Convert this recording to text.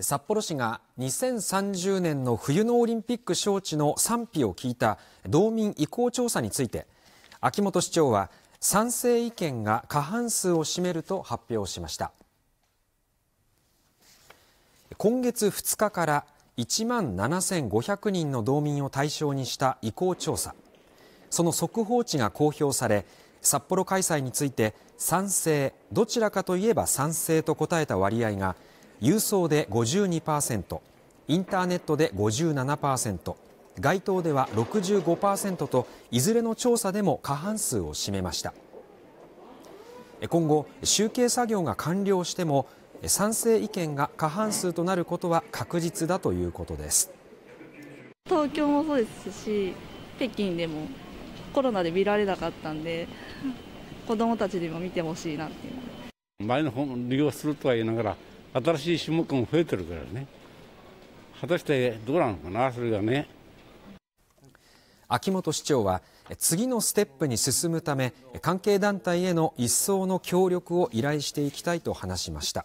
札幌市が2030年の冬のオリンピック招致の賛否を聞いた道民意向調査について秋元市長は賛成意見が過半数を占めると発表しました今月2日から1万7500人の道民を対象にした意向調査その速報値が公表され札幌開催について賛成どちらかといえば賛成と答えた割合が郵送で52%インターネットで57%街頭では65%といずれの調査でも過半数を占めました今後集計作業が完了しても賛成意見が過半数となることは確実だということです東京もそうですし北京でもコロナで見られなかったんで子どもたちにも見てほしいなっていう前の方利用するとは言いながら新しい種目も増えてるからね、果たしてどうなのかな、それがね。秋元市長は次のステップに進むため関係団体への一層の協力を依頼していきたいと話しました。